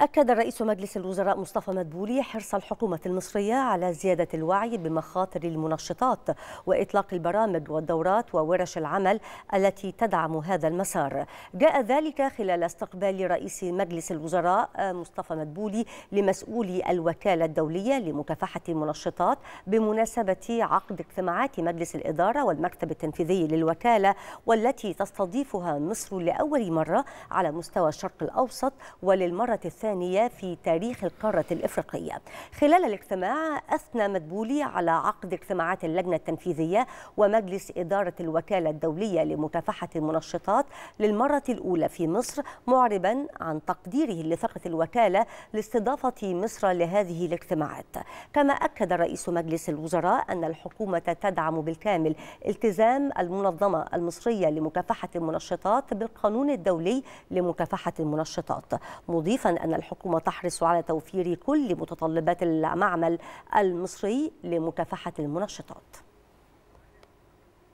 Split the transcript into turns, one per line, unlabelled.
أكد رئيس مجلس الوزراء مصطفى مدبولي حرص الحكومة المصرية على زيادة الوعي بمخاطر المنشطات وإطلاق البرامج والدورات وورش العمل التي تدعم هذا المسار جاء ذلك خلال استقبال رئيس مجلس الوزراء آه، مصطفى مدبولي لمسؤولي الوكالة الدولية لمكافحة المنشطات بمناسبة عقد اجتماعات مجلس الإدارة والمكتب التنفيذي للوكالة والتي تستضيفها مصر لأول مرة على مستوى الشرق الأوسط وللمرة الثانية الثانية في تاريخ القارة الإفريقية خلال الاجتماع أثنى مدبولي على عقد اجتماعات اللجنة التنفيذية ومجلس إدارة الوكالة الدولية لمكافحة المنشطات للمرة الأولى في مصر معربا عن تقديره لثقة الوكالة لاستضافة مصر لهذه الاجتماعات كما أكد رئيس مجلس الوزراء أن الحكومة تدعم بالكامل التزام المنظمة المصرية لمكافحة المنشطات بالقانون الدولي لمكافحة المنشطات مضيفا أن الحكومة تحرص على توفير كل متطلبات المعمل المصري لمكافحة المنشطات